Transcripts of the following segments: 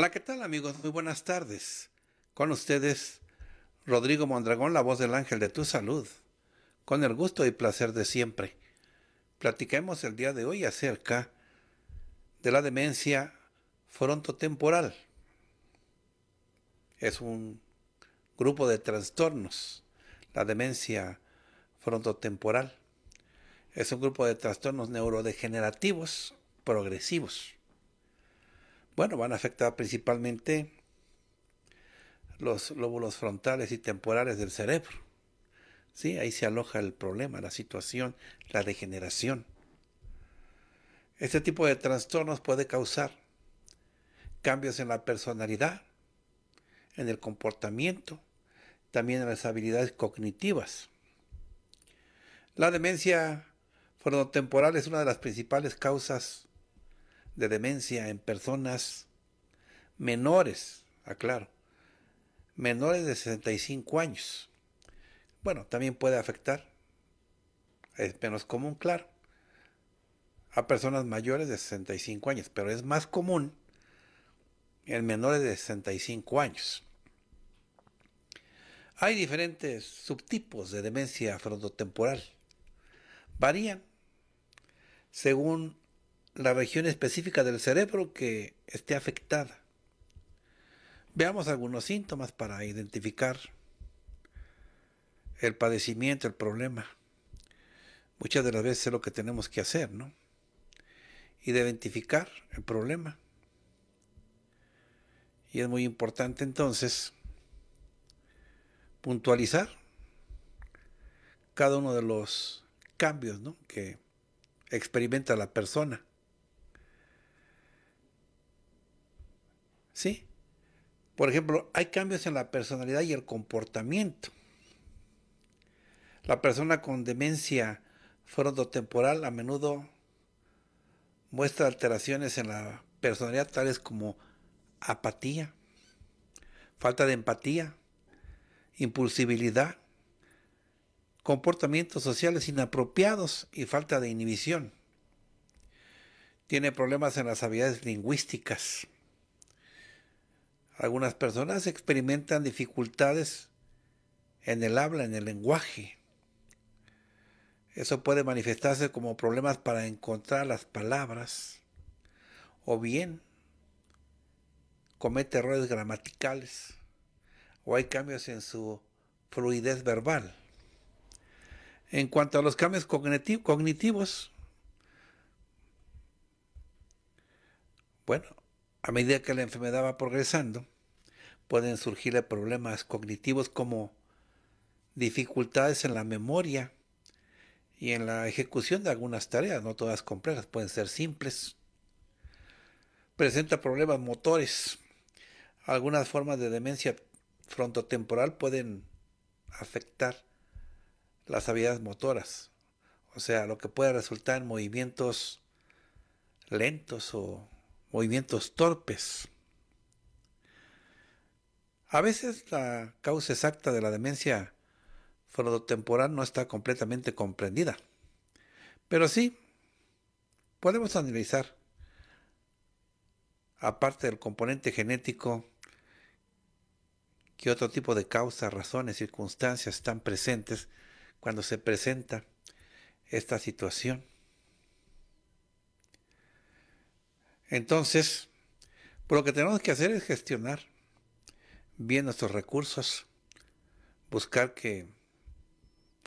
Hola, ¿qué tal amigos? Muy buenas tardes. Con ustedes, Rodrigo Mondragón, la voz del ángel de tu salud. Con el gusto y placer de siempre. Platiquemos el día de hoy acerca de la demencia frontotemporal. Es un grupo de trastornos, la demencia frontotemporal. Es un grupo de trastornos neurodegenerativos progresivos bueno, van a afectar principalmente los lóbulos frontales y temporales del cerebro. Sí, ahí se aloja el problema, la situación, la degeneración. Este tipo de trastornos puede causar cambios en la personalidad, en el comportamiento, también en las habilidades cognitivas. La demencia frontotemporal es una de las principales causas de demencia en personas menores, aclaro, menores de 65 años. Bueno, también puede afectar, es menos común, claro, a personas mayores de 65 años, pero es más común en menores de 65 años. Hay diferentes subtipos de demencia frontotemporal. Varían según la región específica del cerebro que esté afectada. Veamos algunos síntomas para identificar el padecimiento, el problema. Muchas de las veces es lo que tenemos que hacer, ¿no? Y de Identificar el problema. Y es muy importante entonces puntualizar cada uno de los cambios que experimenta la persona ¿Sí? Por ejemplo, hay cambios en la personalidad y el comportamiento. La persona con demencia frontotemporal a menudo muestra alteraciones en la personalidad tales como apatía, falta de empatía, impulsibilidad, comportamientos sociales inapropiados y falta de inhibición. Tiene problemas en las habilidades lingüísticas, algunas personas experimentan dificultades en el habla, en el lenguaje. Eso puede manifestarse como problemas para encontrar las palabras o bien comete errores gramaticales o hay cambios en su fluidez verbal. En cuanto a los cambios cognitivos, bueno, a medida que la enfermedad va progresando, pueden surgir problemas cognitivos como dificultades en la memoria y en la ejecución de algunas tareas, no todas complejas, pueden ser simples. Presenta problemas motores. Algunas formas de demencia frontotemporal pueden afectar las habilidades motoras, o sea, lo que puede resultar en movimientos lentos o movimientos torpes. A veces la causa exacta de la demencia frontotemporal no está completamente comprendida, pero sí podemos analizar, aparte del componente genético, qué otro tipo de causas, razones, circunstancias están presentes cuando se presenta esta situación. Entonces, pues lo que tenemos que hacer es gestionar bien nuestros recursos, buscar que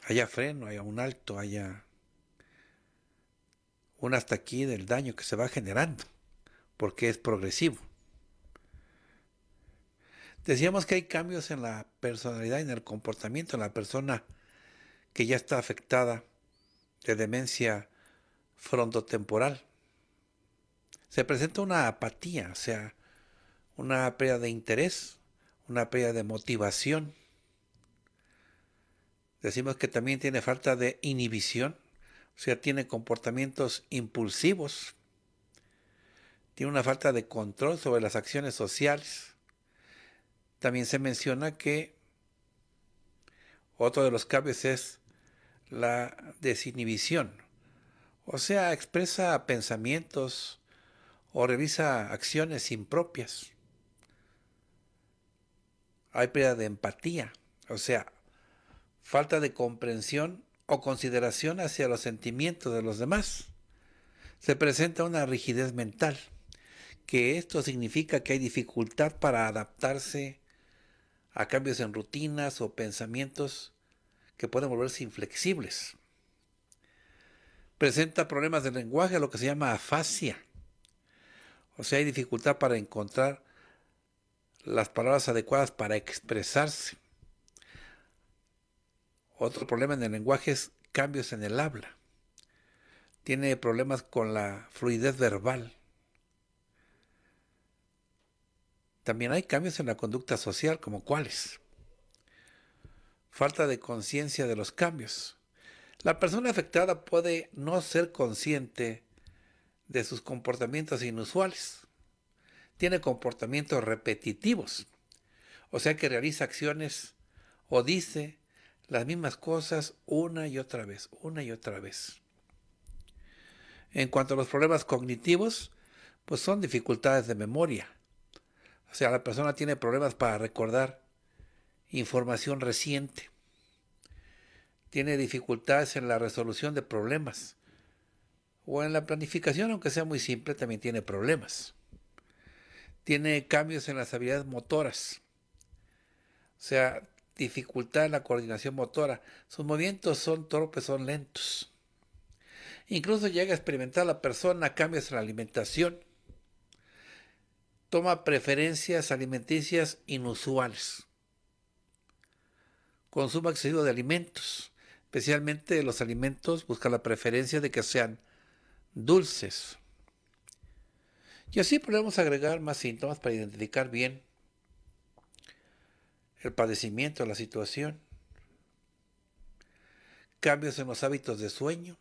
haya freno, haya un alto, haya un hasta aquí del daño que se va generando, porque es progresivo. Decíamos que hay cambios en la personalidad, en el comportamiento, en la persona que ya está afectada de demencia frontotemporal se presenta una apatía, o sea, una pérdida de interés, una pérdida de motivación. Decimos que también tiene falta de inhibición, o sea, tiene comportamientos impulsivos, tiene una falta de control sobre las acciones sociales. También se menciona que otro de los cambios es la desinhibición, o sea, expresa pensamientos, o revisa acciones impropias. Hay pérdida de empatía, o sea, falta de comprensión o consideración hacia los sentimientos de los demás. Se presenta una rigidez mental, que esto significa que hay dificultad para adaptarse a cambios en rutinas o pensamientos que pueden volverse inflexibles. Presenta problemas de lenguaje, lo que se llama afasia, o sea, hay dificultad para encontrar las palabras adecuadas para expresarse. Otro problema en el lenguaje es cambios en el habla. Tiene problemas con la fluidez verbal. También hay cambios en la conducta social, como cuáles. Falta de conciencia de los cambios. La persona afectada puede no ser consciente de sus comportamientos inusuales. Tiene comportamientos repetitivos, o sea que realiza acciones o dice las mismas cosas una y otra vez, una y otra vez. En cuanto a los problemas cognitivos, pues son dificultades de memoria. O sea, la persona tiene problemas para recordar información reciente. Tiene dificultades en la resolución de problemas o en la planificación, aunque sea muy simple, también tiene problemas. Tiene cambios en las habilidades motoras. O sea, dificultad en la coordinación motora. Sus movimientos son torpes, son lentos. Incluso llega a experimentar la persona cambios en la alimentación. Toma preferencias alimenticias inusuales. Consumo excesivo de alimentos, especialmente los alimentos, busca la preferencia de que sean dulces. Y así podemos agregar más síntomas para identificar bien el padecimiento, la situación, cambios en los hábitos de sueño.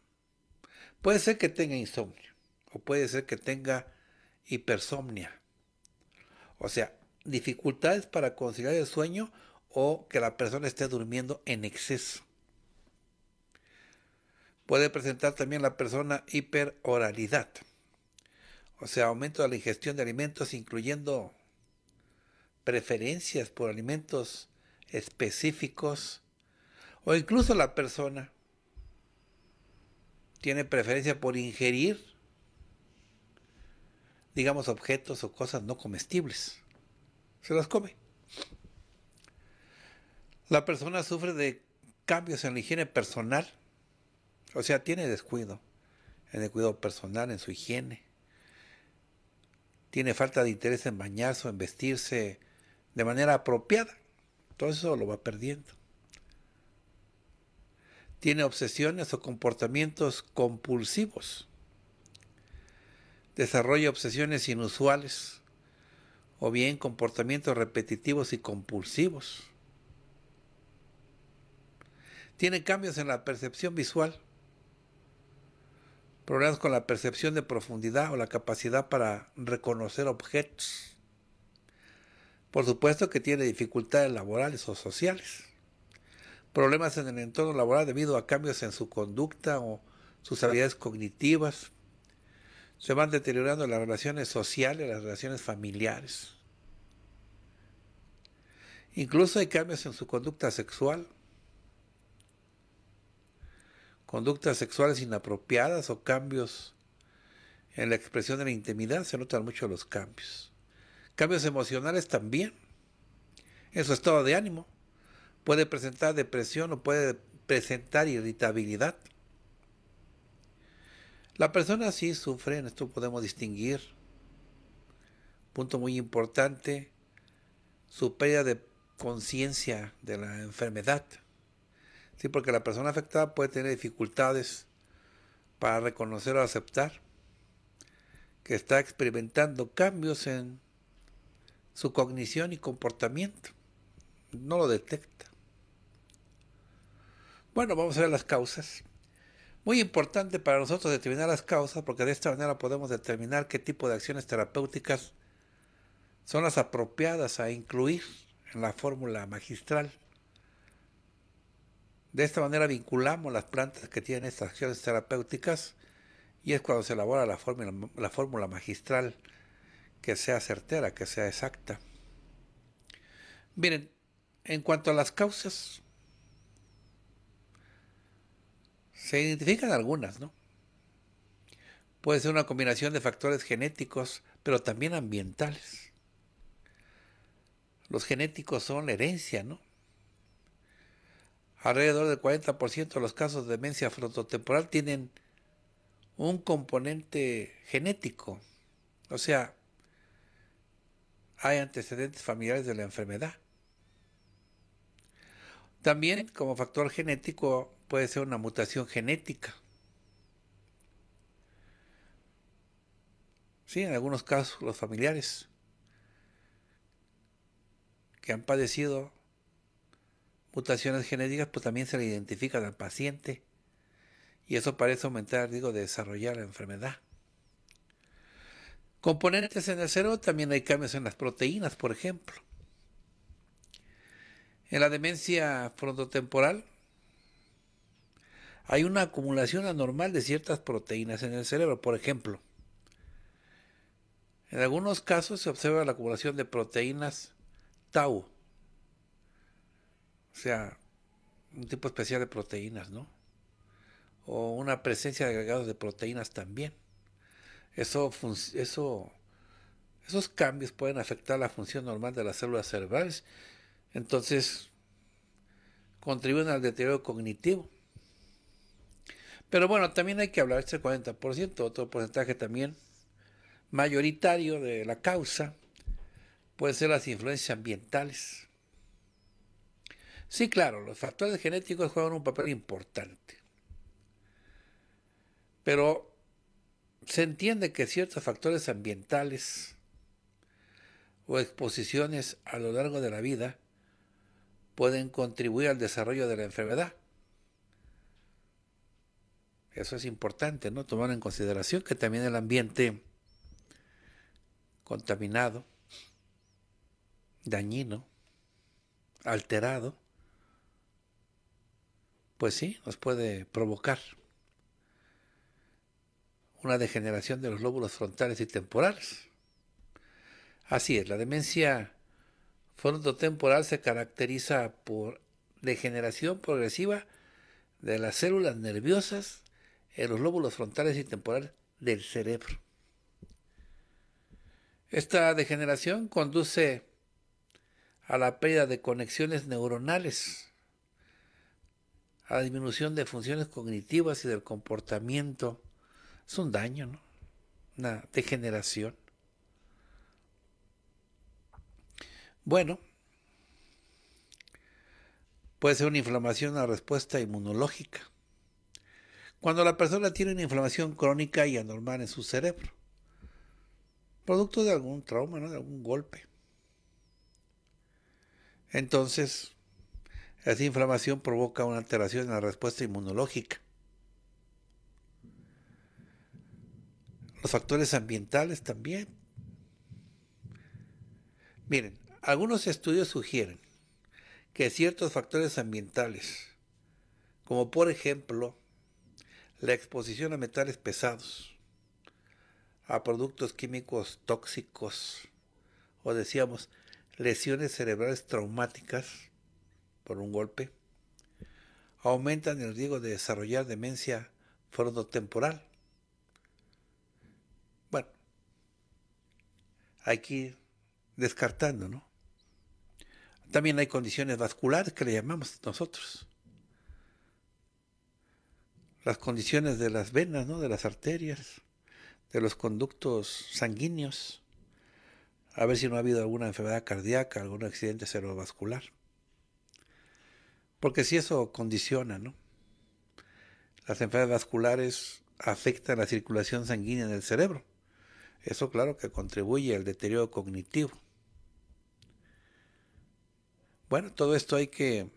Puede ser que tenga insomnio o puede ser que tenga hipersomnia. O sea, dificultades para conciliar el sueño o que la persona esté durmiendo en exceso. Puede presentar también la persona hiperoralidad, o sea, aumento de la ingestión de alimentos incluyendo preferencias por alimentos específicos o incluso la persona tiene preferencia por ingerir, digamos, objetos o cosas no comestibles. Se las come. La persona sufre de cambios en la higiene personal o sea, tiene descuido en el cuidado personal, en su higiene. Tiene falta de interés en bañarse, en vestirse de manera apropiada. Todo eso lo va perdiendo. Tiene obsesiones o comportamientos compulsivos. Desarrolla obsesiones inusuales o bien comportamientos repetitivos y compulsivos. Tiene cambios en la percepción visual problemas con la percepción de profundidad o la capacidad para reconocer objetos. Por supuesto que tiene dificultades laborales o sociales. Problemas en el entorno laboral debido a cambios en su conducta o sus habilidades cognitivas. Se van deteriorando las relaciones sociales, las relaciones familiares. Incluso hay cambios en su conducta sexual, conductas sexuales inapropiadas o cambios en la expresión de la intimidad, se notan mucho los cambios. Cambios emocionales también, en su estado de ánimo. Puede presentar depresión o puede presentar irritabilidad. La persona sí sufre, en esto podemos distinguir. Punto muy importante, su pérdida de conciencia de la enfermedad. Sí, porque la persona afectada puede tener dificultades para reconocer o aceptar que está experimentando cambios en su cognición y comportamiento. No lo detecta. Bueno, vamos a ver las causas. Muy importante para nosotros determinar las causas porque de esta manera podemos determinar qué tipo de acciones terapéuticas son las apropiadas a incluir en la fórmula magistral. De esta manera vinculamos las plantas que tienen estas acciones terapéuticas y es cuando se elabora la fórmula, magistral que sea certera, que sea exacta. Miren, en cuanto a las causas, se identifican algunas, ¿no? Puede ser una combinación de factores genéticos, pero también ambientales. Los genéticos son la herencia, ¿no? Alrededor del 40% de los casos de demencia frontotemporal tienen un componente genético. O sea, hay antecedentes familiares de la enfermedad. También como factor genético puede ser una mutación genética. Sí, en algunos casos los familiares que han padecido mutaciones genéticas, pues también se le identifican al paciente. Y eso parece aumentar, digo, de desarrollar la enfermedad. Componentes en el cerebro, también hay cambios en las proteínas, por ejemplo. En la demencia frontotemporal hay una acumulación anormal de ciertas proteínas en el cerebro, por ejemplo. En algunos casos se observa la acumulación de proteínas tau, o sea, un tipo especial de proteínas, ¿no? O una presencia de agregados de proteínas también. Eso, esos cambios pueden afectar la función normal de las células cerebrales. Entonces, contribuyen al deterioro cognitivo. Pero bueno, también hay que hablar de este 40%, otro porcentaje también mayoritario de la causa puede ser las influencias ambientales. Sí, claro, los factores genéticos juegan un papel importante. Pero se entiende que ciertos factores ambientales o exposiciones a lo largo de la vida pueden contribuir al desarrollo de la enfermedad. Eso es importante, ¿no? Tomar en consideración que también el ambiente contaminado, dañino, alterado, pues sí, nos puede provocar una degeneración de los lóbulos frontales y temporales. Así es, la demencia frontotemporal se caracteriza por degeneración progresiva de las células nerviosas en los lóbulos frontales y temporales del cerebro. Esta degeneración conduce a la pérdida de conexiones neuronales la disminución de funciones cognitivas y del comportamiento, es un daño, Una degeneración. Bueno, puede ser una inflamación a respuesta inmunológica. Cuando la persona tiene una inflamación crónica y anormal en su cerebro, producto de algún trauma, de algún golpe. Entonces, esa inflamación provoca una alteración en la respuesta inmunológica. Los factores ambientales también. Miren, algunos estudios sugieren que ciertos factores ambientales, como por ejemplo la exposición a metales pesados, a productos químicos tóxicos, o decíamos lesiones cerebrales traumáticas, por un golpe, aumentan el riesgo de desarrollar demencia temporal Bueno, hay que ir descartando, ¿no? También hay condiciones vasculares que le llamamos nosotros. Las condiciones de las venas, ¿no? De las arterias, de los conductos sanguíneos. A ver si no ha habido alguna enfermedad cardíaca, algún accidente cerebrovascular. Porque si eso condiciona, ¿no? Las enfermedades vasculares afectan la circulación sanguínea en el cerebro. Eso claro que contribuye al deterioro cognitivo. Bueno, todo esto hay que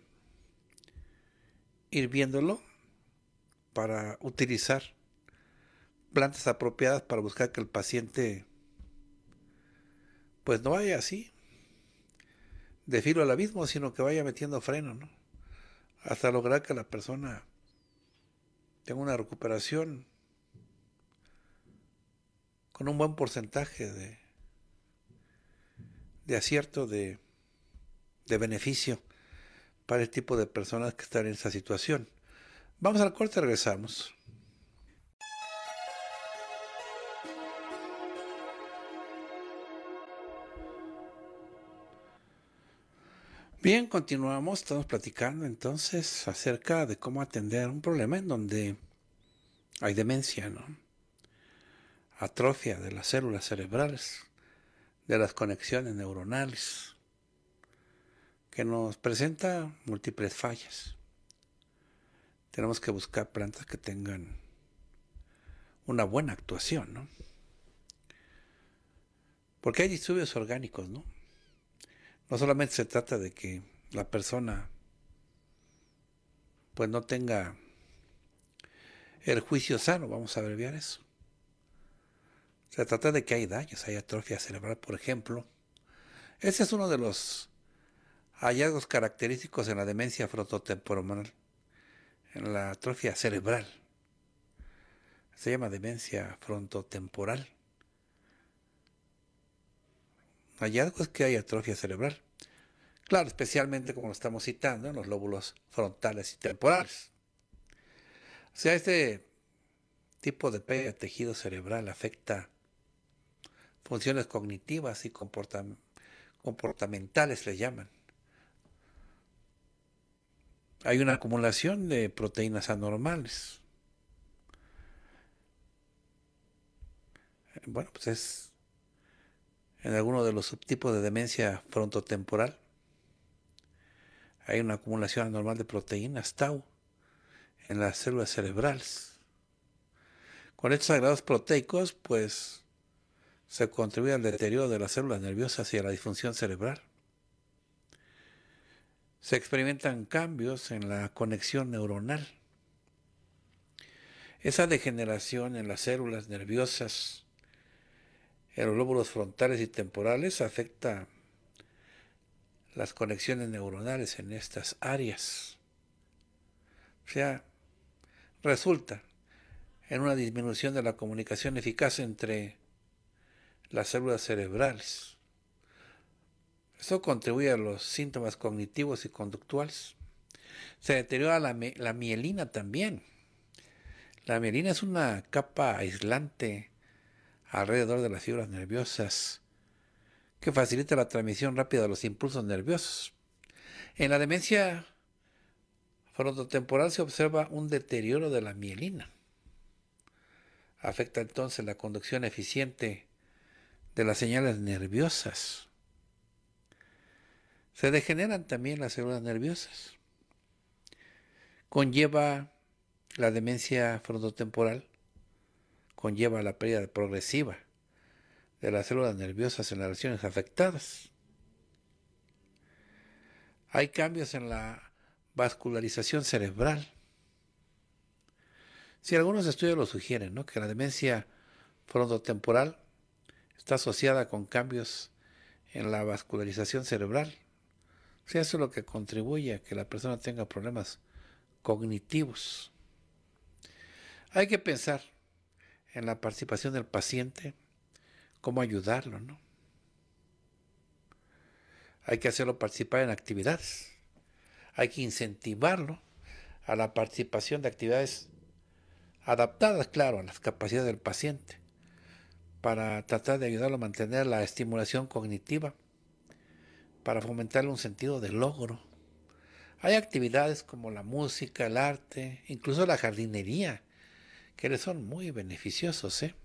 ir viéndolo para utilizar plantas apropiadas para buscar que el paciente pues no vaya así de filo al abismo, sino que vaya metiendo freno, ¿no? hasta lograr que la persona tenga una recuperación con un buen porcentaje de, de acierto, de, beneficio para el tipo de personas que están en esa situación. Vamos al corte, regresamos. Bien, continuamos, estamos platicando entonces acerca de cómo atender un problema en donde hay demencia, ¿no? Atrofia de las células cerebrales, de las conexiones neuronales, que nos presenta múltiples fallas. Tenemos que buscar plantas que tengan una buena actuación, ¿no? Porque hay disturbios orgánicos, ¿no? No solamente se trata de que la persona pues no tenga el juicio sano, vamos a abreviar eso. Se trata de que hay daños, hay atrofia cerebral, por ejemplo. Ese es uno de los hallazgos característicos en la demencia frontotemporal, en la atrofia cerebral. Se llama demencia frontotemporal hallazgo es que hay atrofia cerebral. Claro, especialmente como lo estamos citando en los lóbulos frontales y temporales. O sea, este tipo de de tejido cerebral afecta funciones cognitivas y comportamentales, le llaman. Hay una acumulación de proteínas anormales. Bueno, pues es en alguno de los subtipos de demencia frontotemporal. Hay una acumulación anormal de proteínas tau en las células cerebrales. Con estos agregados proteicos, pues se contribuye al deterioro de las células nerviosas y a la disfunción cerebral. Se experimentan cambios en la conexión neuronal. Esa degeneración en las células nerviosas en los lóbulos frontales y temporales, afecta las conexiones neuronales en estas áreas. O sea, resulta en una disminución de la comunicación eficaz entre las células cerebrales. Esto contribuye a los síntomas cognitivos y conductuales. Se deteriora la, la mielina también. La mielina es una capa aislante alrededor de las fibras nerviosas, que facilita la transmisión rápida de los impulsos nerviosos. En la demencia frontotemporal se observa un deterioro de la mielina. Afecta entonces la conducción eficiente de las señales nerviosas. Se degeneran también las células nerviosas. Conlleva la demencia frontotemporal conlleva la pérdida progresiva de las células nerviosas en las regiones afectadas. Hay cambios en la vascularización cerebral. Si algunos estudios lo sugieren, ¿no? que la demencia frontotemporal está asociada con cambios en la vascularización cerebral. si eso es lo que contribuye a que la persona tenga problemas cognitivos. Hay que pensar en la participación del paciente, cómo ayudarlo, ¿no? Hay que hacerlo participar en actividades. Hay que incentivarlo a la participación de actividades adaptadas, claro, a las capacidades del paciente, para tratar de ayudarlo a mantener la estimulación cognitiva, para fomentarle un sentido de logro. Hay actividades como la música, el arte, incluso la jardinería, que le son muy beneficiosos, ¿eh?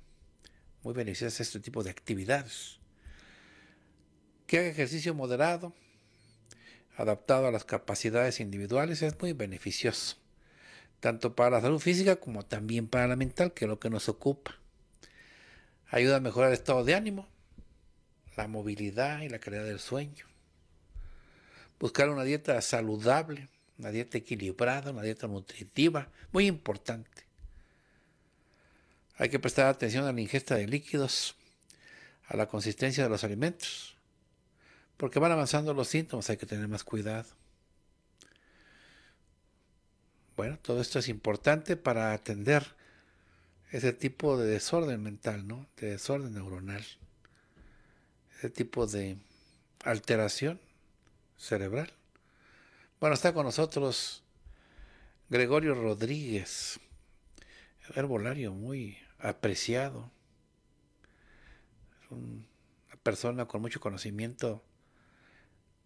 muy beneficiosos este tipo de actividades. Que haga ejercicio moderado, adaptado a las capacidades individuales, es muy beneficioso, tanto para la salud física como también para la mental, que es lo que nos ocupa. Ayuda a mejorar el estado de ánimo, la movilidad y la calidad del sueño. Buscar una dieta saludable, una dieta equilibrada, una dieta nutritiva, muy importante. Hay que prestar atención a la ingesta de líquidos, a la consistencia de los alimentos, porque van avanzando los síntomas, hay que tener más cuidado. Bueno, todo esto es importante para atender ese tipo de desorden mental, ¿no? De desorden neuronal, ese tipo de alteración cerebral. Bueno, está con nosotros Gregorio Rodríguez herbolario muy apreciado. una persona con mucho conocimiento,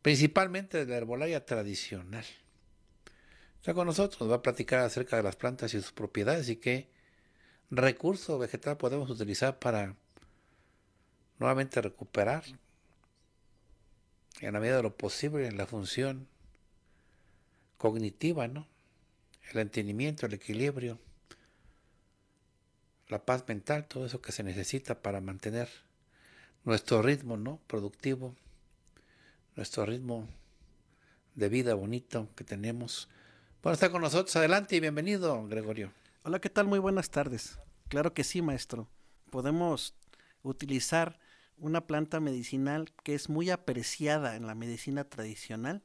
principalmente de la herbolaria tradicional. Está con nosotros, nos va a platicar acerca de las plantas y sus propiedades y qué recurso vegetal podemos utilizar para nuevamente recuperar en la medida de lo posible en la función cognitiva, ¿no? El entendimiento, el equilibrio la paz mental, todo eso que se necesita para mantener nuestro ritmo ¿no? productivo, nuestro ritmo de vida bonito que tenemos. Bueno, está con nosotros, adelante y bienvenido, Gregorio. Hola, ¿qué tal? Muy buenas tardes. Claro que sí, maestro. Podemos utilizar una planta medicinal que es muy apreciada en la medicina tradicional,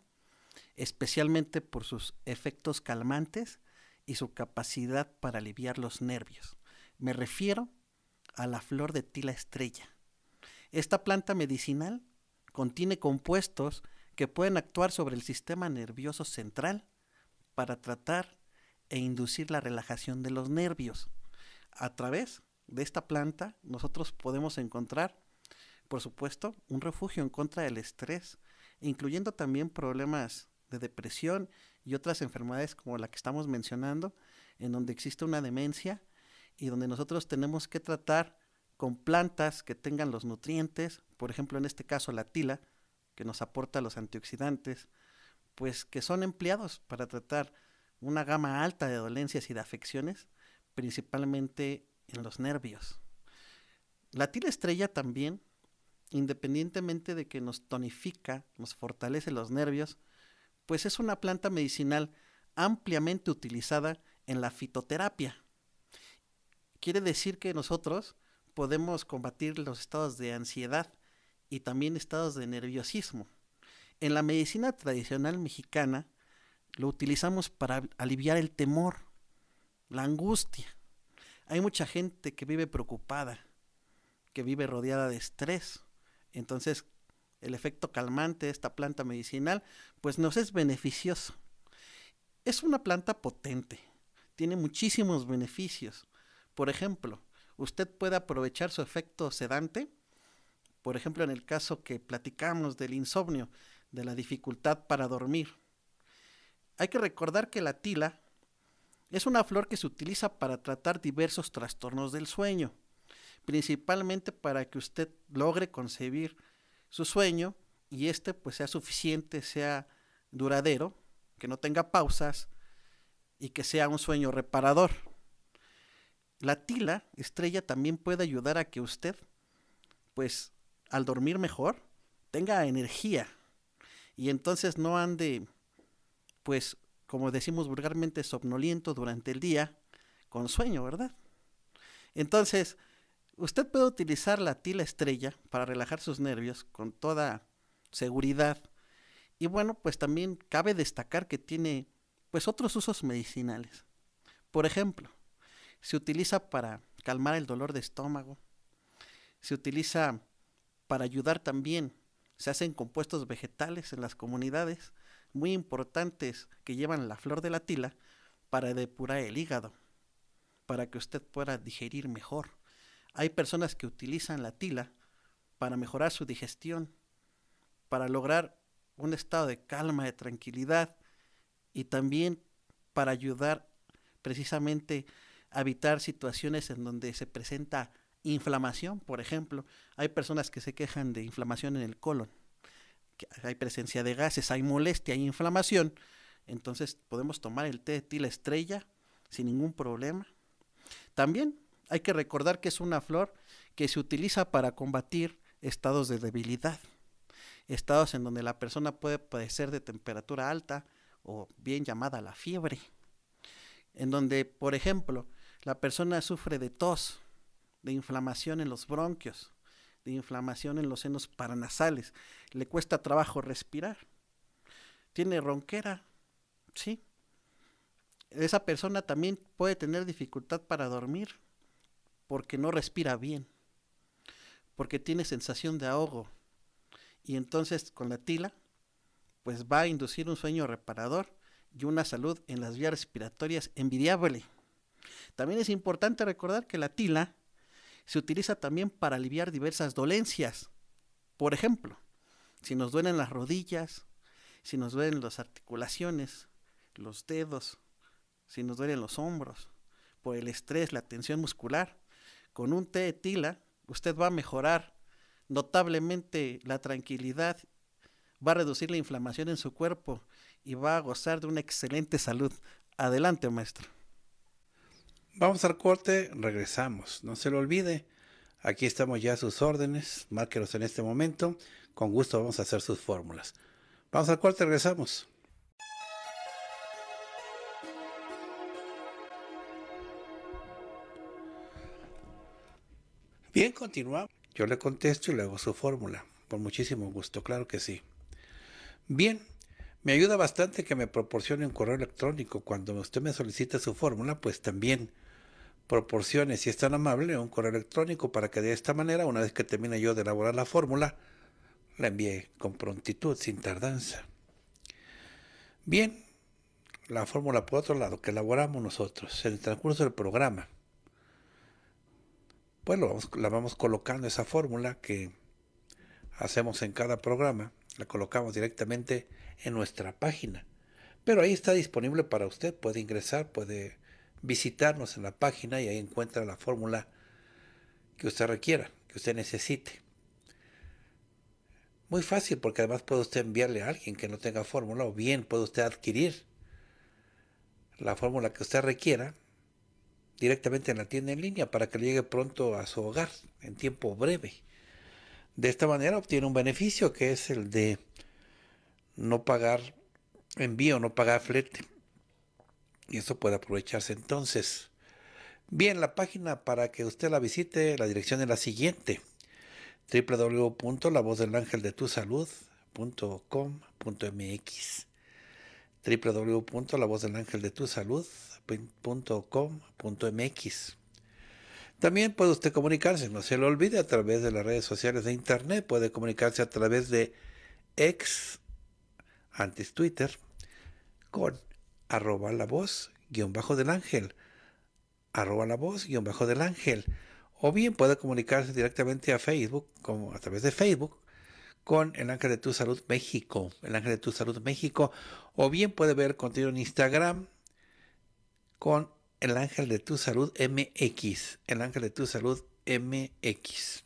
especialmente por sus efectos calmantes y su capacidad para aliviar los nervios. Me refiero a la flor de tila estrella. Esta planta medicinal contiene compuestos que pueden actuar sobre el sistema nervioso central para tratar e inducir la relajación de los nervios. A través de esta planta nosotros podemos encontrar, por supuesto, un refugio en contra del estrés, incluyendo también problemas de depresión y otras enfermedades como la que estamos mencionando, en donde existe una demencia y donde nosotros tenemos que tratar con plantas que tengan los nutrientes, por ejemplo en este caso la tila, que nos aporta los antioxidantes, pues que son empleados para tratar una gama alta de dolencias y de afecciones, principalmente en los nervios. La tila estrella también, independientemente de que nos tonifica, nos fortalece los nervios, pues es una planta medicinal ampliamente utilizada en la fitoterapia. Quiere decir que nosotros podemos combatir los estados de ansiedad y también estados de nerviosismo. En la medicina tradicional mexicana lo utilizamos para aliviar el temor, la angustia. Hay mucha gente que vive preocupada, que vive rodeada de estrés. Entonces, el efecto calmante de esta planta medicinal, pues nos es beneficioso. Es una planta potente, tiene muchísimos beneficios. Por ejemplo, usted puede aprovechar su efecto sedante, por ejemplo, en el caso que platicamos del insomnio, de la dificultad para dormir. Hay que recordar que la tila es una flor que se utiliza para tratar diversos trastornos del sueño, principalmente para que usted logre concebir su sueño y este pues sea suficiente, sea duradero, que no tenga pausas y que sea un sueño reparador. La tila estrella también puede ayudar a que usted, pues, al dormir mejor, tenga energía y entonces no ande, pues, como decimos vulgarmente, somnoliento durante el día con sueño, ¿verdad? Entonces, usted puede utilizar la tila estrella para relajar sus nervios con toda seguridad. Y bueno, pues también cabe destacar que tiene pues otros usos medicinales. Por ejemplo, se utiliza para calmar el dolor de estómago. Se utiliza para ayudar también. Se hacen compuestos vegetales en las comunidades muy importantes que llevan la flor de la tila para depurar el hígado, para que usted pueda digerir mejor. Hay personas que utilizan la tila para mejorar su digestión, para lograr un estado de calma, de tranquilidad y también para ayudar precisamente habitar situaciones en donde se presenta inflamación, por ejemplo. Hay personas que se quejan de inflamación en el colon, hay presencia de gases, hay molestia, hay inflamación. Entonces podemos tomar el té de tila estrella sin ningún problema. También hay que recordar que es una flor que se utiliza para combatir estados de debilidad, estados en donde la persona puede padecer de temperatura alta o bien llamada la fiebre, en donde, por ejemplo, la persona sufre de tos, de inflamación en los bronquios, de inflamación en los senos paranasales, le cuesta trabajo respirar, tiene ronquera, ¿sí? Esa persona también puede tener dificultad para dormir porque no respira bien, porque tiene sensación de ahogo y entonces con la tila pues va a inducir un sueño reparador y una salud en las vías respiratorias envidiable. También es importante recordar que la tila se utiliza también para aliviar diversas dolencias. Por ejemplo, si nos duelen las rodillas, si nos duelen las articulaciones, los dedos, si nos duelen los hombros, por el estrés, la tensión muscular, con un té de tila usted va a mejorar notablemente la tranquilidad, va a reducir la inflamación en su cuerpo y va a gozar de una excelente salud. Adelante, maestro. Vamos al corte, regresamos. No se lo olvide. Aquí estamos ya sus órdenes. Márquenos en este momento. Con gusto vamos a hacer sus fórmulas. Vamos al corte, regresamos. Bien, continuamos. Yo le contesto y le hago su fórmula. Con muchísimo gusto, claro que sí. Bien, me ayuda bastante que me proporcione un correo electrónico. Cuando usted me solicita su fórmula, pues también proporciones, si es tan amable, un correo electrónico para que de esta manera, una vez que termine yo de elaborar la fórmula, la envié con prontitud, sin tardanza. Bien, la fórmula por otro lado que elaboramos nosotros en el transcurso del programa, pues la vamos colocando esa fórmula que hacemos en cada programa, la colocamos directamente en nuestra página. Pero ahí está disponible para usted, puede ingresar, puede visitarnos en la página y ahí encuentra la fórmula que usted requiera, que usted necesite. Muy fácil porque además puede usted enviarle a alguien que no tenga fórmula o bien puede usted adquirir la fórmula que usted requiera directamente en la tienda en línea para que le llegue pronto a su hogar en tiempo breve. De esta manera obtiene un beneficio que es el de no pagar envío, no pagar flete y eso puede aprovecharse entonces. Bien, la página para que usted la visite, la dirección es la siguiente: www.lavozdelangeldetusalud.com.mx www.lavozdelangeldetusalud.com.mx También puede usted comunicarse, no se lo olvide, a través de las redes sociales de internet, puede comunicarse a través de ex antes Twitter con arroba la voz guión bajo del ángel, arroba la voz guión bajo del ángel. O bien puede comunicarse directamente a Facebook, como a través de Facebook, con el Ángel de Tu Salud México, el Ángel de Tu Salud México. O bien puede ver contenido en Instagram con el Ángel de Tu Salud MX, el Ángel de Tu Salud MX.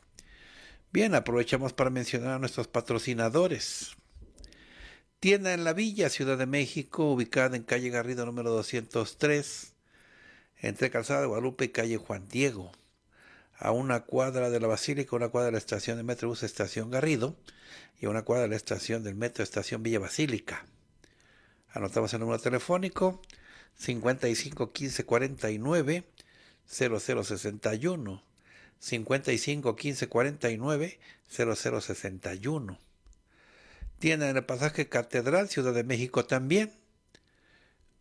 Bien, aprovechamos para mencionar a nuestros patrocinadores. Tienda en la Villa, Ciudad de México, ubicada en calle Garrido número 203, entre Calzada de Guadalupe y calle Juan Diego, a una cuadra de la Basílica, una cuadra de la estación de Metrobús Estación Garrido y una cuadra de la estación del Metro Estación Villa Basílica. Anotamos el número telefónico 55 15 49 0061 55 15 49 0061 tiene en el pasaje Catedral, Ciudad de México también,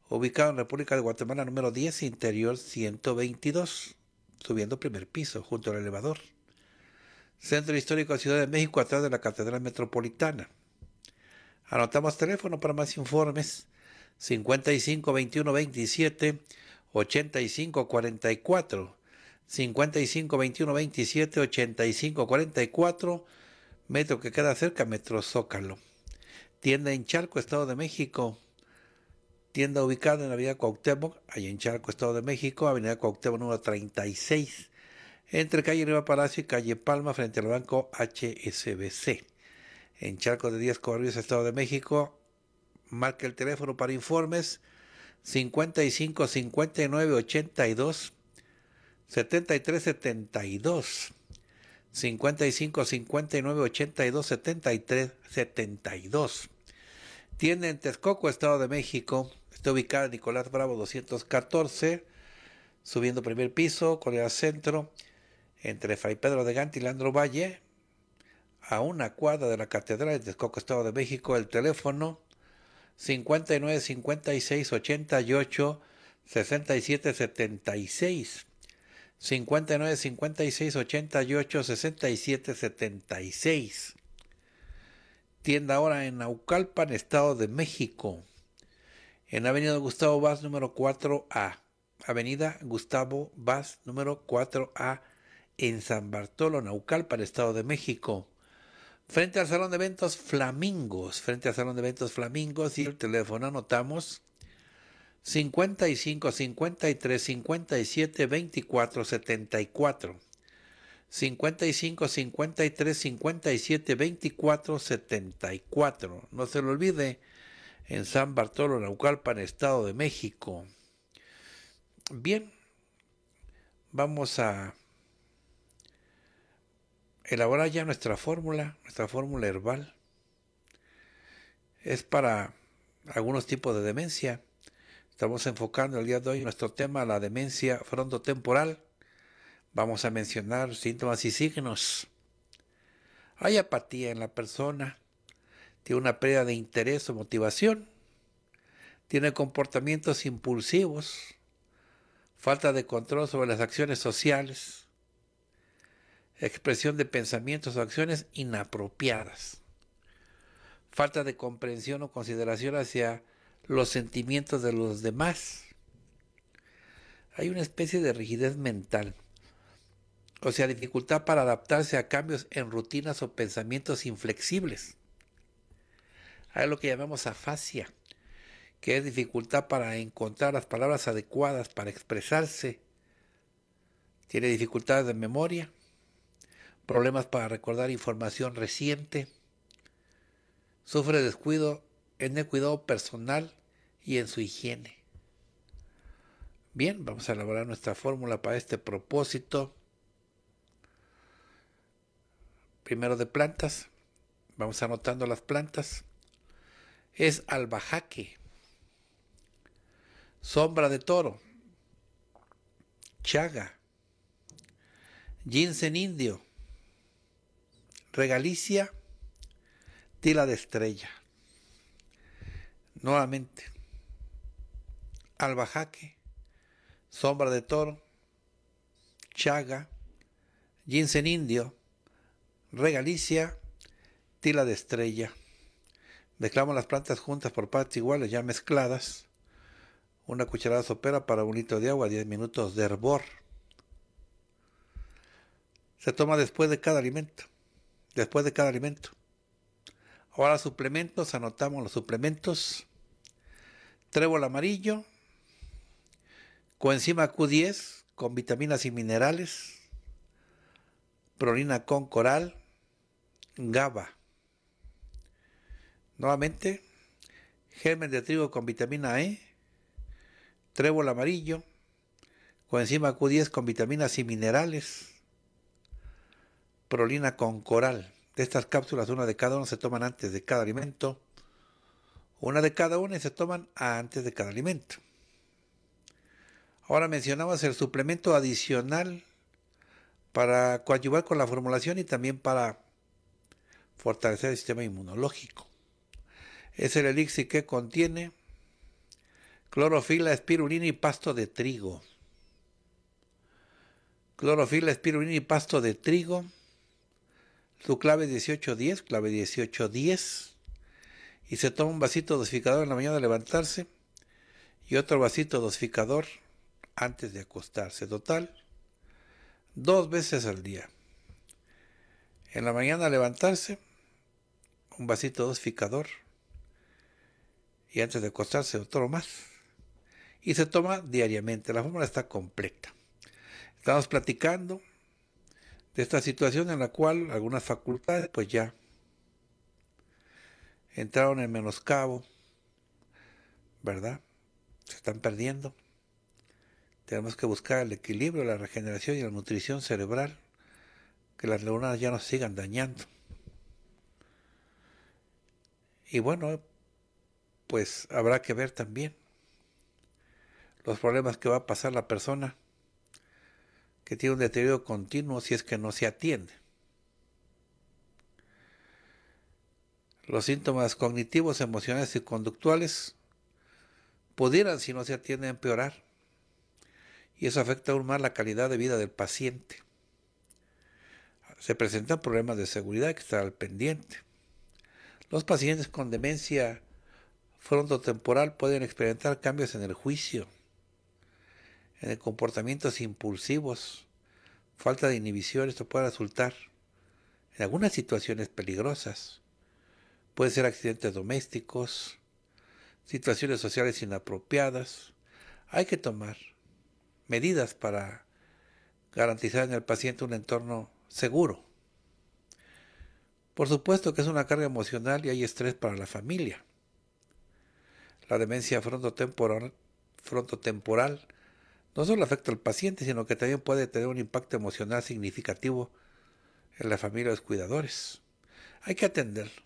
ubicado en República de Guatemala número 10, interior 122, subiendo primer piso junto al elevador. Centro Histórico de Ciudad de México, atrás de la Catedral Metropolitana. Anotamos teléfono para más informes. 55 21 27 85 metro que queda cerca Metro Zócalo Tienda en Charco, Estado de México. Tienda ubicada en la Avenida Cuauhtémoc, allá en Charco, Estado de México, Avenida Cuauhtémoc número 36, entre calle Nueva Palacio y calle Palma, frente al banco HSBC. En Charco de Díaz Corrientes, Estado de México, marca el teléfono para informes 55 59 82 73 72 55 59 82 73 72 tiene en Texcoco, Estado de México. Está ubicada en Nicolás Bravo 214, subiendo primer piso, Corea Centro, entre Fray Pedro de Gante y Leandro Valle, a una cuadra de la Catedral de Texcoco, Estado de México. El teléfono 59 56 88 67 76. 59 56 88 67 76 tienda ahora en Naucalpan, Estado de México, en Avenida Gustavo Vaz número 4A. Avenida Gustavo Vaz número 4A en San Bartolo, Naucalpan, Estado de México. Frente al Salón de Eventos Flamingos, frente al Salón de Eventos Flamingos y el teléfono anotamos 55 53 57 24 74. 55 53 57 24 74. No se lo olvide, en San Bartolo, Naucalpan, Estado de México. Bien, vamos a elaborar ya nuestra fórmula, nuestra fórmula herbal. Es para algunos tipos de demencia. Estamos enfocando el día de hoy nuestro tema, la demencia frontotemporal Vamos a mencionar síntomas y signos. Hay apatía en la persona, tiene una pérdida de interés o motivación, tiene comportamientos impulsivos, falta de control sobre las acciones sociales, expresión de pensamientos o acciones inapropiadas, falta de comprensión o consideración hacia los sentimientos de los demás. Hay una especie de rigidez mental o sea, dificultad para adaptarse a cambios en rutinas o pensamientos inflexibles. Hay lo que llamamos afasia, que es dificultad para encontrar las palabras adecuadas para expresarse. Tiene dificultades de memoria, problemas para recordar información reciente. Sufre descuido en el cuidado personal y en su higiene. Bien, vamos a elaborar nuestra fórmula para este propósito primero de plantas. Vamos anotando las plantas. Es albajaque, sombra de toro, chaga, ginseng indio, regalicia, tila de estrella. Nuevamente, albajaque, sombra de toro, chaga, ginseng indio, regalicia, tila de estrella. Mezclamos las plantas juntas por partes iguales, ya mezcladas. Una cucharada sopera para un litro de agua, 10 minutos de hervor. Se toma después de cada alimento. Después de cada alimento. Ahora suplementos, anotamos los suplementos. Trébol amarillo, coenzima Q10 con vitaminas y minerales, prolina con coral, GABA. Nuevamente, germen de trigo con vitamina E, trébol amarillo, coenzima Q10 con vitaminas y minerales, prolina con coral. De estas cápsulas, una de cada una se toman antes de cada alimento, una de cada una y se toman antes de cada alimento. Ahora mencionabas el suplemento adicional para coadyuvar con la formulación y también para fortalecer el sistema inmunológico. Es el elixir que contiene clorofila, espirulina y pasto de trigo. Clorofila, espirulina y pasto de trigo. Su clave 1810, clave 1810. Y se toma un vasito dosificador en la mañana de levantarse y otro vasito dosificador antes de acostarse. Total, dos veces al día. En la mañana levantarse, un vasito dosificador y antes de acostarse otro más. Y se toma diariamente. La fórmula está completa. Estamos platicando de esta situación en la cual algunas facultades pues ya entraron en menoscabo, ¿verdad? Se están perdiendo. Tenemos que buscar el equilibrio, la regeneración y la nutrición cerebral que las neuronas ya no sigan dañando. Y bueno, pues habrá que ver también los problemas que va a pasar la persona que tiene un deterioro continuo si es que no se atiende. Los síntomas cognitivos, emocionales y conductuales pudieran, si no se atiende, empeorar. Y eso afecta aún más la calidad de vida del paciente se presentan problemas de seguridad que están al pendiente. Los pacientes con demencia frontotemporal pueden experimentar cambios en el juicio, en comportamientos impulsivos, falta de inhibición, esto puede resultar en algunas situaciones peligrosas. Pueden ser accidentes domésticos, situaciones sociales inapropiadas. Hay que tomar medidas para garantizar en el paciente un entorno seguro. Por supuesto que es una carga emocional y hay estrés para la familia. La demencia frontotemporal, no solo afecta al paciente, sino que también puede tener un impacto emocional significativo en la familia de los cuidadores. Hay que atenderlo.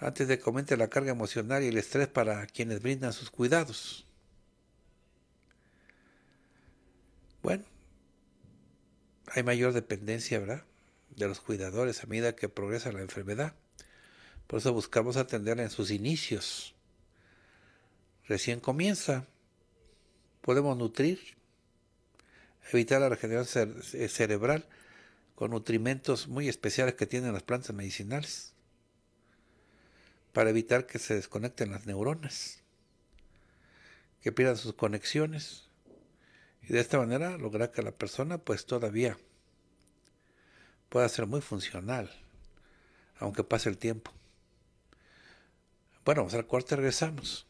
Antes de que comente la carga emocional y el estrés para quienes brindan sus cuidados. Bueno, hay mayor dependencia, ¿verdad? De los cuidadores a medida que progresa la enfermedad. Por eso buscamos atenderla en sus inicios. Recién comienza. Podemos nutrir, evitar la regeneración eh, cerebral con nutrimentos muy especiales que tienen las plantas medicinales para evitar que se desconecten las neuronas, que pierdan sus conexiones, y de esta manera lograr que la persona pues todavía pueda ser muy funcional, aunque pase el tiempo. Bueno, vamos al corte, regresamos.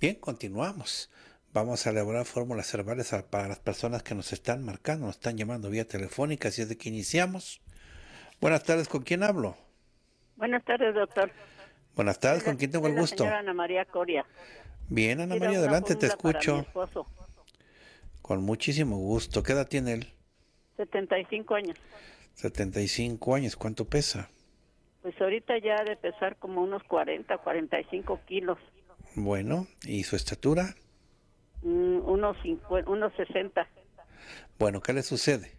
Bien, continuamos. Vamos a elaborar fórmulas verbales para las personas que nos están marcando, nos están llamando vía telefónica, así es de que iniciamos. Buenas tardes, ¿con quién hablo? Buenas tardes, doctor. Buenas tardes, ¿con quién tengo el gusto? Señora Ana María Coria. Bien, Ana María, adelante, te escucho. Con muchísimo gusto. ¿Qué edad tiene él? 75 años. 75 años, ¿cuánto pesa? Pues ahorita ya de pesar como unos 40, 45 kilos. Bueno, ¿y su estatura? Mm, unos, 60. Bueno, ¿qué le sucede?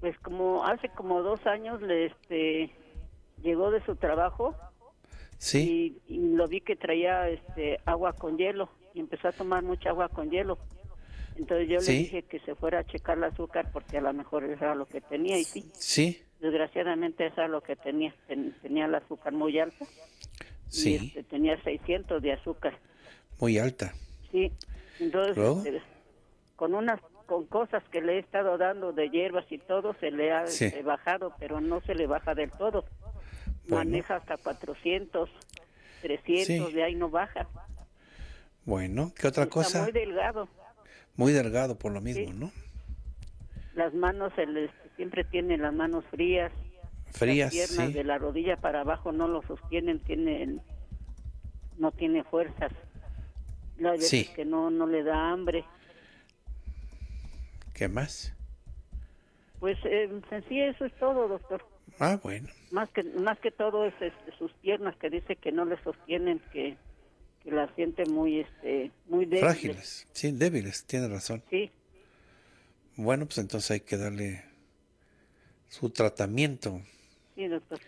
Pues como hace como dos años le, este, llegó de su trabajo ¿Sí? y, lo vi que traía este agua con hielo y empezó a tomar mucha agua con hielo. Entonces yo le dije que se fuera a checar el azúcar porque a lo mejor era lo que tenía y sí. Sí. Desgraciadamente es era lo que tenía, tenía el azúcar muy alto Sí. Este, tenía 600 de azúcar. Muy alta. Sí. Entonces este, con unas con cosas que le he estado dando de hierbas y todo se le ha este, bajado, pero no se le baja del todo. Maneja hasta 400, 300, de ahí no baja. Bueno, ¿qué otra cosa? Muy delgado. Muy delgado por lo mismo, ¿no? Las manos, siempre tiene las manos frías. Frías, Las piernas de la rodilla para abajo no lo sostienen, tienen, no tiene fuerzas. sí. que no, no le da hambre. ¿Qué más? Pues eh, en sí eso es todo, doctor. Ah, bueno. Más que, más que todo es, sus piernas que dice que no le sostienen, que, que siente muy, este, muy débiles. Frágiles, sí, débiles, tiene razón. Sí. Bueno, pues entonces hay que darle su tratamiento. Sí, doctor.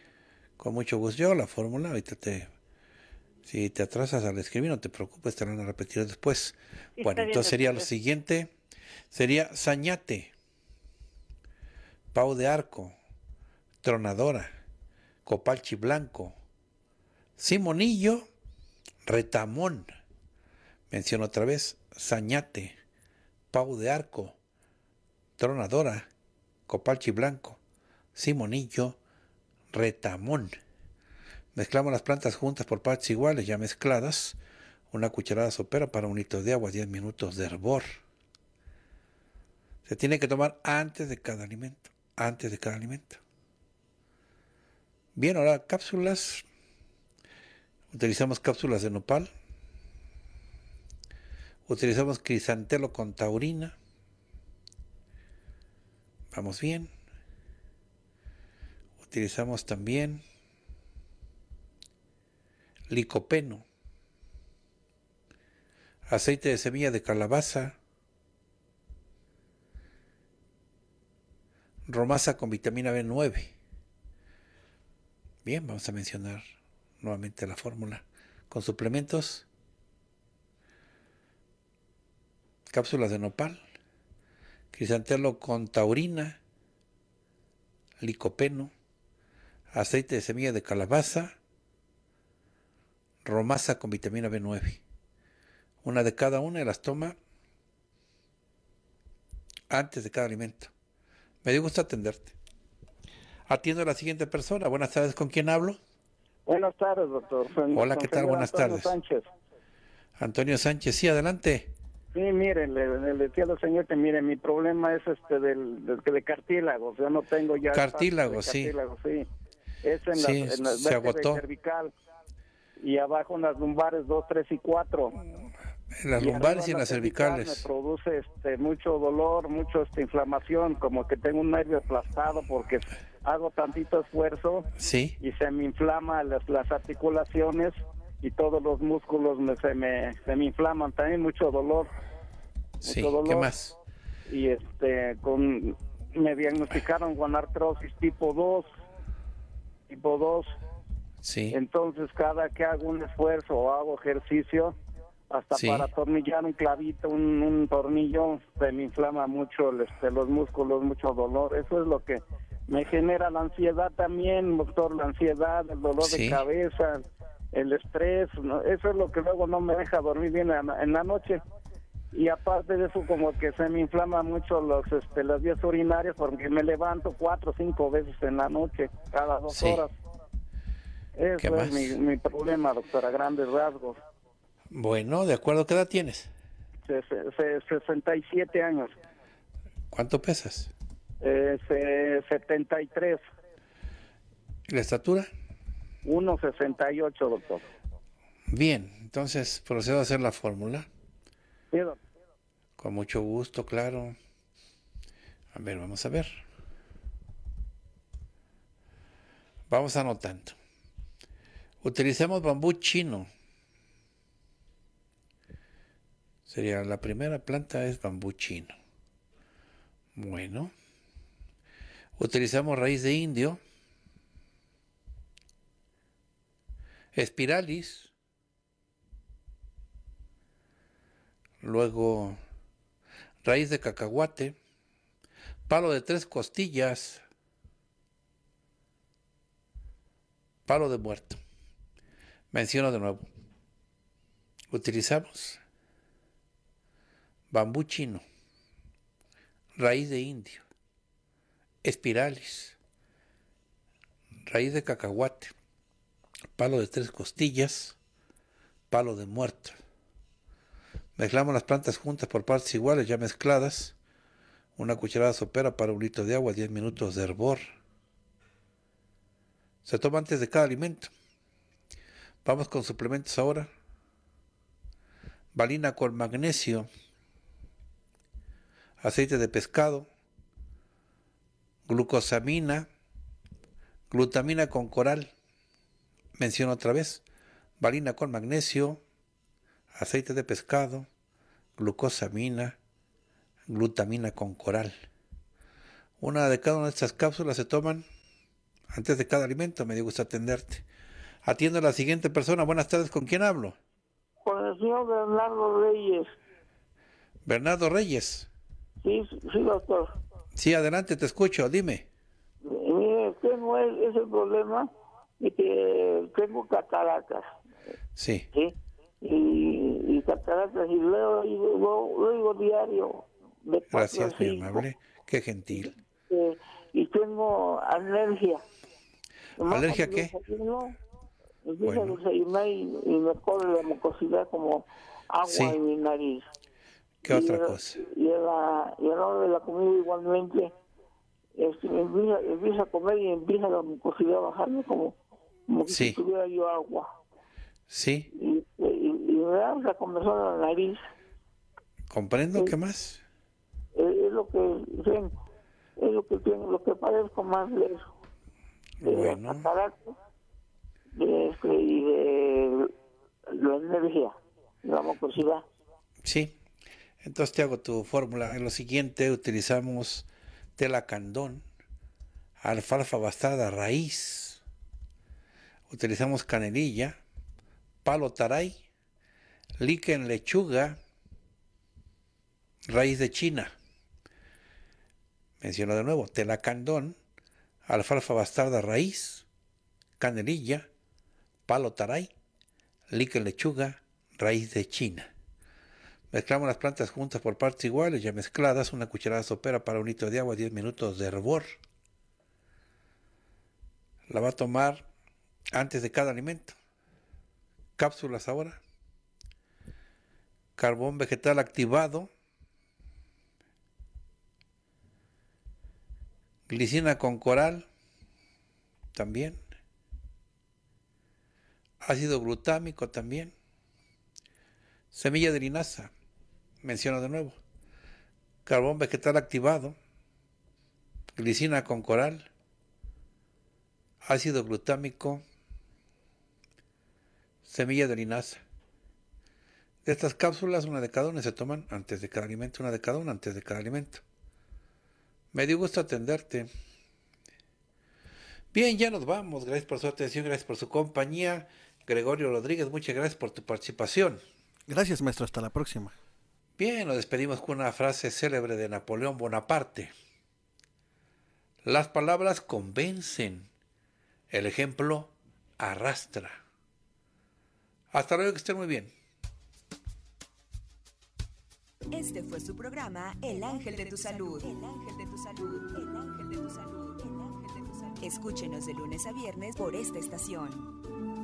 Con mucho gusto. Yo la fórmula, ahorita te... Si te atrasas al escribir, no te preocupes, te la van a repetir después. bueno, entonces sería lo siguiente. Sería sañate Pau de Arco, Tronadora, Copalchi Blanco, Simonillo, Retamón, menciono otra vez, sañate, Pau de Arco, Tronadora, Copalchi Blanco, Simonillo, Retamón. Mezclamos las plantas juntas por partes iguales, ya mezcladas. Una cucharada sopera para un litro de agua, 10 minutos de hervor. Se tiene que tomar antes de cada alimento, antes de cada alimento. Bien, ahora cápsulas. Utilizamos cápsulas de nopal. Utilizamos crisantelo con taurina. Vamos bien. Utilizamos también licopeno. Aceite de semilla de calabaza. Romasa con vitamina B9 Bien, vamos a mencionar nuevamente la fórmula. Con suplementos, cápsulas de nopal, crisantelo con taurina, licopeno, aceite de semilla de calabaza, romasa con vitamina B9. Una de cada una y las toma antes de cada alimento. Me dio gusto atenderte. Atiendo a la siguiente persona. Buenas tardes, ¿con quién hablo? Buenas tardes, doctor. Hola, ¿qué tal? Buenas Antonio Sánchez. Antonio Sánchez, sí, adelante. Sí, mire, le, decía al señor que mire, mi problema es este del, del de cartílagos, yo no tengo ya... Cartílagos, sí. Cartílagos, sí. Es en sí, en las se agotó. y abajo en las lumbares 2, 3 y 4. En las lumbares y en las cervicales. Me produce este, mucho dolor, mucho inflamación, como que tengo un nervio aplastado porque hago tantito esfuerzo ¿Sí? y se me inflama las, las articulaciones y todos los músculos se, me, se me inflaman. También mucho dolor. ¿qué más? Y este, con, me diagnosticaron con artrosis tipo 2. Tipo 2. Sí. Entonces, cada que hago un esfuerzo o hago ejercicio, hasta para atornillar un clavito, un, tornillo, se me inflama mucho este, los músculos, mucho dolor. Eso es lo que me genera la ansiedad también, doctor, la ansiedad, el dolor de cabeza, el estrés, eso es lo que luego no me deja dormir bien en la noche. Y aparte de eso, como que se me inflama mucho los, este, las vías urinarias porque me levanto cuatro o cinco veces en la noche, cada dos horas. Eso es mi, mi, problema, a grandes rasgos. Bueno, de acuerdo, ¿qué edad tienes? 67 años. ¿Cuánto pesas? Eh, es, 73. ¿La estatura? 1,68, doctor. Bien, entonces procedo a hacer la fórmula. Con mucho gusto, claro. A ver, vamos a ver. Vamos anotando. Utilizamos bambú chino. Sería la primera planta es bambú chino. Bueno. Utilizamos raíz de indio, espiralis, luego raíz de cacahuate, palo de tres costillas, palo de muerto. Menciono de nuevo. Utilizamos bambú chino, raíz de indio, espirales, raíz de cacahuate, palo de tres costillas, palo de muerto. Mezclamos las plantas juntas por partes iguales, ya mezcladas. Una cucharada sopera para un litro de agua, 10 minutos de hervor. Se toma antes de cada alimento. Vamos con suplementos ahora. Balina con magnesio. Aceite de pescado glucosamina, glutamina con coral, menciono otra vez, valina con magnesio, aceite de pescado, glucosamina, glutamina con coral. Una de cada una de estas cápsulas se toman antes de cada alimento, me dio gusto atenderte. Atiendo a la siguiente persona. Buenas tardes, ¿con quién hablo? Con el señor Bernardo Reyes. Bernardo Reyes. Sí, sí, doctor. Sí, adelante, te escucho, dime. Eh, tengo ese es, el problema de que tengo cataratas. Sí. ¿sí? Y, y, cataratas, y luego digo diario. Gracias, mi amable. Qué gentil. y tengo alergia. ¿Alergia qué? y, me corre la mucosidad como agua en mi nariz. ¿Qué otra cosa? Y la, y de la comida igualmente. Este, empiezo, a comer y empieza la mucosidad a bajarme como, si tuviera yo agua. Sí. Y, y, me da la comezón a la nariz. Comprendo, ¿qué más? Es, lo que tengo, es lo que tengo, lo que parezco más de eso. bueno. Aparato, de, este, y de la energía, la mucosidad. Sí. Entonces te hago tu fórmula. En lo siguiente utilizamos tela candón, alfalfa bastarda raíz. Utilizamos canelilla, palo taray, líquen lechuga, raíz de china. Menciono de nuevo, tela candón, alfalfa bastarda raíz, canelilla, palo taray, líquen lechuga, raíz de china. Mezclamos las plantas juntas por partes iguales, ya mezcladas, una cucharada sopera para un litro de agua, 10 minutos de hervor. La va a tomar antes de cada alimento. Cápsulas ahora. Carbón vegetal activado. Glicina con coral. También. Ácido glutámico también. Semilla de linaza menciono de nuevo, carbón vegetal activado, glicina con coral, ácido glutámico, semilla de linaza. De estas cápsulas, una de cada una se toman antes de cada alimento, una de cada una antes de cada alimento. Me dio gusto atenderte. Bien, ya nos vamos. Gracias por su atención, gracias por su compañía. Gregorio Rodríguez, muchas gracias por tu participación. Gracias, maestro. Hasta la próxima. Bien, nos despedimos con una frase célebre de Napoleón Bonaparte. Las palabras convencen, el ejemplo arrastra. Hasta luego, que estén muy bien. Este fue su programa El Ángel de tu Salud. de Salud. El Ángel de tu Salud. Escúchenos de lunes a viernes por esta estación.